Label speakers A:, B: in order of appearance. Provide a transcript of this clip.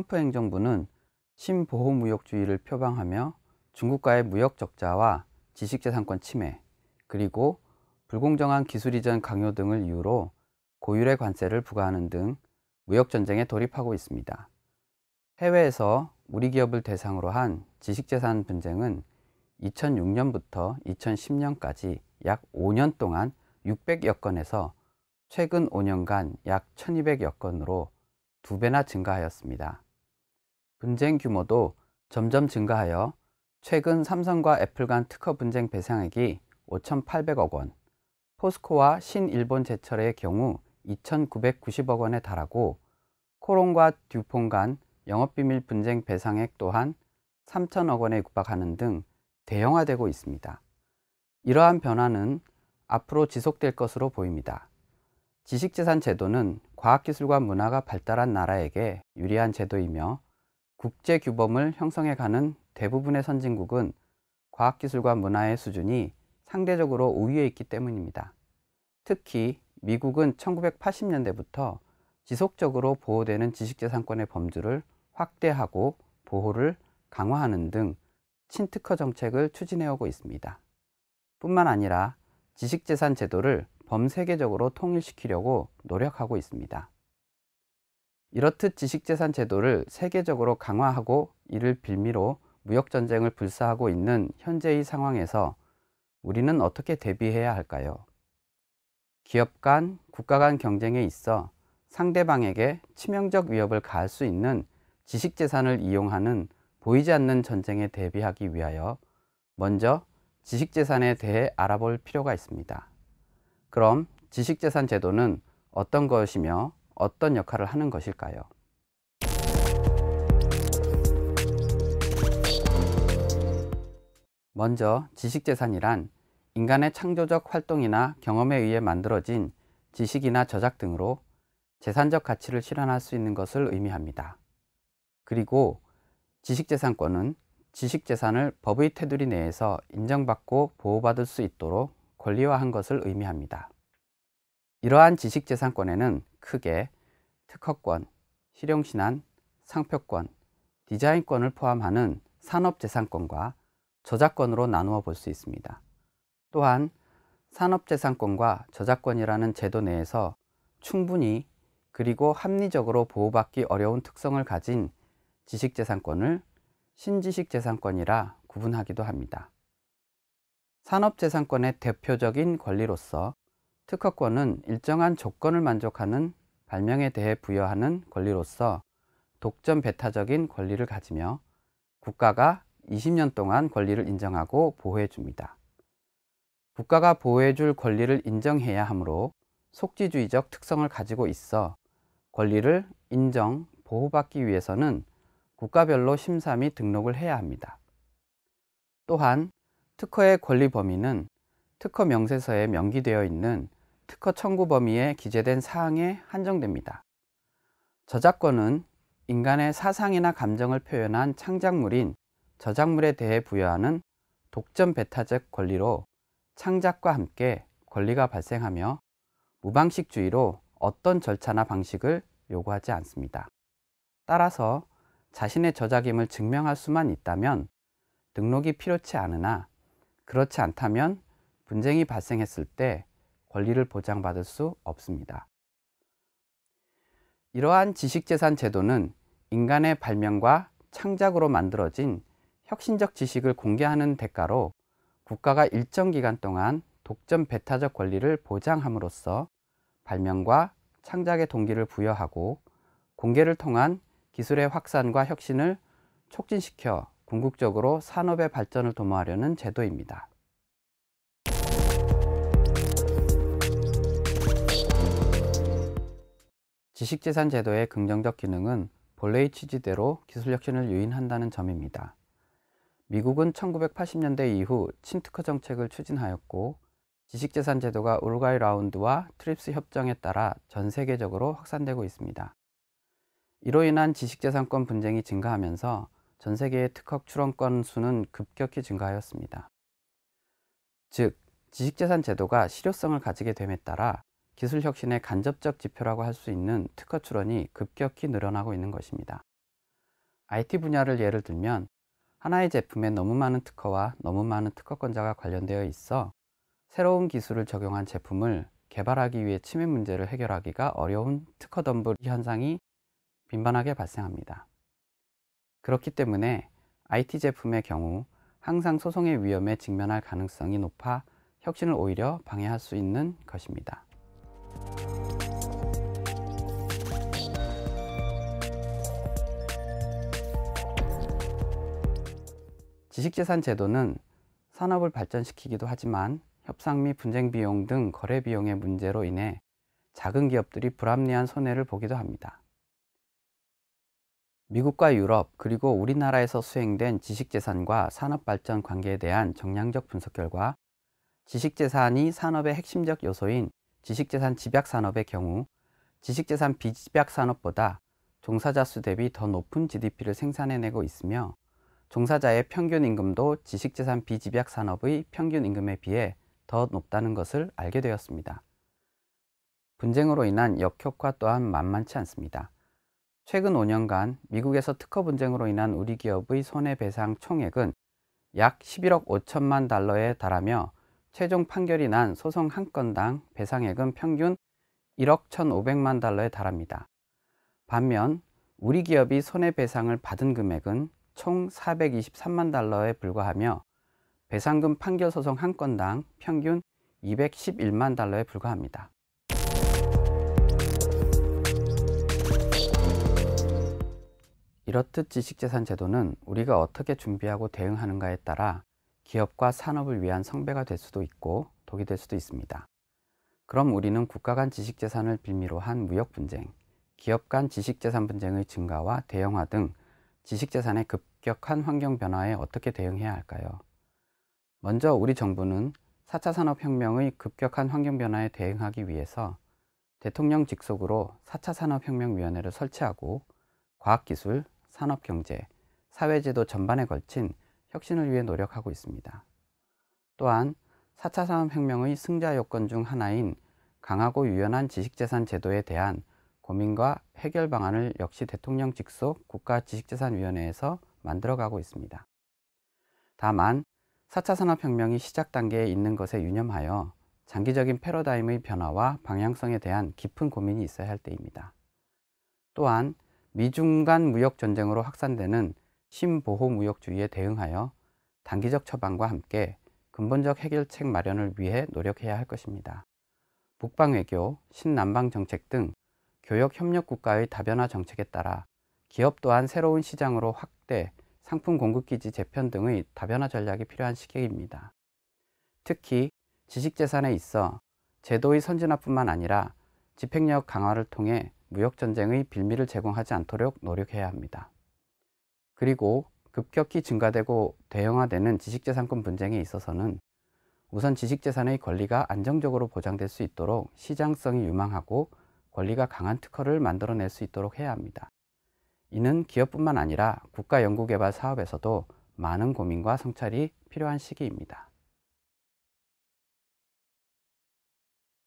A: 트럼프 행정부는 신보호 무역주의를 표방하며 중국과의 무역 적자와 지식재산권 침해, 그리고 불공정한 기술 이전 강요 등을 이유로 고율의 관세를 부과하는 등 무역 전쟁에 돌입하고 있습니다. 해외에서 우리 기업을 대상으로 한 지식재산 분쟁은 2006년부터 2010년까지 약 5년 동안 600여 건에서 최근 5년간 약 1200여 건으로 두 배나 증가하였습니다. 분쟁 규모도 점점 증가하여 최근 삼성과 애플 간 특허 분쟁 배상액이 5,800억 원, 포스코와 신일본제철의 경우 2,990억 원에 달하고 코론과 듀폰 간 영업비밀 분쟁 배상액 또한 3 0 0 0억 원에 육박하는 등 대형화되고 있습니다. 이러한 변화는 앞으로 지속될 것으로 보입니다. 지식재산 제도는 과학기술과 문화가 발달한 나라에게 유리한 제도이며 국제 규범을 형성해 가는 대부분의 선진국은 과학기술과 문화의 수준이 상대적으로 우위에 있기 때문입니다. 특히 미국은 1980년대부터 지속적으로 보호되는 지식재산권의 범주를 확대하고 보호를 강화하는 등 친특허 정책을 추진해오고 있습니다. 뿐만 아니라 지식재산 제도를 범세계적으로 통일시키려고 노력하고 있습니다. 이렇듯 지식재산 제도를 세계적으로 강화하고 이를 빌미로 무역전쟁을 불사하고 있는 현재의 상황에서 우리는 어떻게 대비해야 할까요? 기업 간, 국가 간 경쟁에 있어 상대방에게 치명적 위협을 가할 수 있는 지식재산을 이용하는 보이지 않는 전쟁에 대비하기 위하여 먼저 지식재산에 대해 알아볼 필요가 있습니다. 그럼 지식재산 제도는 어떤 것이며 어떤 역할을 하는 것일까요? 먼저 지식재산이란 인간의 창조적 활동이나 경험에 의해 만들어진 지식이나 저작 등으로 재산적 가치를 실현할 수 있는 것을 의미합니다. 그리고 지식재산권은 지식재산을 법의 테두리 내에서 인정받고 보호받을 수 있도록 권리화한 것을 의미합니다. 이러한 지식재산권에는 크게 특허권, 실용신안, 상표권, 디자인권을 포함하는 산업재산권과 저작권으로 나누어 볼 수 있습니다. 또한 산업재산권과 저작권이라는 제도 내에서 충분히 그리고 합리적으로 보호받기 어려운 특성을 가진 지식재산권을 신지식재산권이라 구분하기도 합니다. 산업재산권의 대표적인 권리로서 특허권은 일정한 조건을 만족하는 발명에 대해 부여하는 권리로서 독점 배타적인 권리를 가지며 국가가 20년 동안 권리를 인정하고 보호해 줍니다. 국가가 보호해 줄 권리를 인정해야 하므로 속지주의적 특성을 가지고 있어 권리를 인정, 보호받기 위해서는 국가별로 심사 및 등록을 해야 합니다. 또한 특허의 권리 범위는 특허 명세서에 명기되어 있는 특허 청구 범위에 기재된 사항에 한정됩니다. 저작권은 인간의 사상이나 감정을 표현한 창작물인 저작물에 대해 부여하는 독점 배타적 권리로 창작과 함께 권리가 발생하며 무방식주의로 어떤 절차나 방식을 요구하지 않습니다. 따라서 자신의 저작임을 증명할 수만 있다면 등록이 필요치 않으나 그렇지 않다면 분쟁이 발생했을 때 권리를 보장받을 수 없습니다. 이러한 지식재산 제도는 인간의 발명과 창작으로 만들어진 혁신적 지식을 공개하는 대가로 국가가 일정 기간 동안 독점 배타적 권리를 보장함으로써 발명과 창작의 동기를 부여하고 공개를 통한 기술의 확산과 혁신을 촉진시켜 궁극적으로 산업의 발전을 도모하려는 제도입니다. 지식재산 제도의 긍정적 기능은 본래의 취지대로 기술혁신을 유인한다는 점입니다. 미국은 1980년대 이후 친특허 정책을 추진하였고 지식재산 제도가 울가이 라운드와 트립스 협정에 따라 전 세계적으로 확산되고 있습니다. 이로 인한 지식재산권 분쟁이 증가하면서 전 세계의 특허 출원권 수는 급격히 증가하였습니다. 즉, 지식재산 제도가 실효성을 가지게 됨에 따라 기술 혁신의 간접적 지표라고 할 수 있는 특허 출원이 급격히 늘어나고 있는 것입니다. IT 분야를 예를 들면 하나의 제품에 너무 많은 특허와 너무 많은 특허권자가 관련되어 있어 새로운 기술을 적용한 제품을 개발하기 위해 침입 문제를 해결하기가 어려운 특허 덤블 현상이 빈번하게 발생합니다. 그렇기 때문에 IT 제품의 경우 항상 소송의 위험에 직면할 가능성이 높아 혁신을 오히려 방해할 수 있는 것입니다. 지식재산 제도는 산업을 발전시키기도 하지만 협상 및 분쟁 비용 등 거래 비용의 문제로 인해 작은 기업들이 불합리한 손해를 보기도 합니다. 미국과 유럽 그리고 우리나라에서 수행된 지식재산과 산업발전 관계에 대한 정량적 분석 결과 지식재산이 산업의 핵심적 요소인 지식재산 집약산업의 경우 지식재산 비집약산업보다 종사자 수 대비 더 높은 GDP를 생산해내고 있으며 종사자의 평균 임금도 지식재산 비집약산업의 평균 임금에 비해 더 높다는 것을 알게 되었습니다. 분쟁으로 인한 역효과 또한 만만치 않습니다. 최근 5년간 미국에서 특허 분쟁으로 인한 우리 기업의 손해배상 총액은 약 11억 5천만 달러에 달하며 최종 판결이 난 소송 한 건당 배상액은 평균 1억 1,500만 달러에 달합니다. 반면 우리 기업이 손해배상을 받은 금액은 총 423만 달러에 불과하며 배상금 판결 소송 한 건당 평균 211만 달러에 불과합니다. 이렇듯 지식재산 제도는 우리가 어떻게 준비하고 대응하는가에 따라 기업과 산업을 위한 성배가 될 수도 있고 독이 될 수도 있습니다. 그럼 우리는 국가 간 지식재산을 빌미로 한 무역 분쟁, 기업 간 지식재산 분쟁의 증가와 대형화 등 지식재산의 급격한 환경 변화에 어떻게 대응해야 할까요? 먼저 우리 정부는 4차 산업혁명의 급격한 환경 변화에 대응하기 위해서 대통령 직속으로 4차 산업혁명위원회를 설치하고 과학기술, 산업경제, 사회제도 전반에 걸친 혁신을 위해 노력하고 있습니다. 또한 4차 산업혁명의 승자 요건 중 하나인 강하고 유연한 지식재산 제도에 대한 고민과 해결 방안을 역시 대통령 직속 국가지식재산위원회에서 만들어가고 있습니다. 다만 4차 산업혁명이 시작 단계에 있는 것에 유념하여 장기적인 패러다임의 변화와 방향성에 대한 깊은 고민이 있어야 할 때입니다. 또한 미중 간 무역 전쟁으로 확산되는 신보호무역주의에 대응하여 단기적 처방과 함께 근본적 해결책 마련을 위해 노력해야 할 것입니다. 북방외교, 신남방 정책 등 교역협력국가의 다변화 정책에 따라 기업 또한 새로운 시장으로 확대, 상품 공급기지 재편 등의 다변화 전략이 필요한 시기입니다. 특히 지식재산에 있어 제도의 선진화뿐만 아니라 집행력 강화를 통해 무역전쟁의 빌미를 제공하지 않도록 노력해야 합니다. 그리고 급격히 증가되고 대형화되는 지식재산권 분쟁에 있어서는 우선 지식재산의 권리가 안정적으로 보장될 수 있도록 시장성이 유망하고 권리가 강한 특허를 만들어낼 수 있도록 해야 합니다. 이는 기업뿐만 아니라 국가 연구개발 사업에서도 많은 고민과 성찰이 필요한 시기입니다.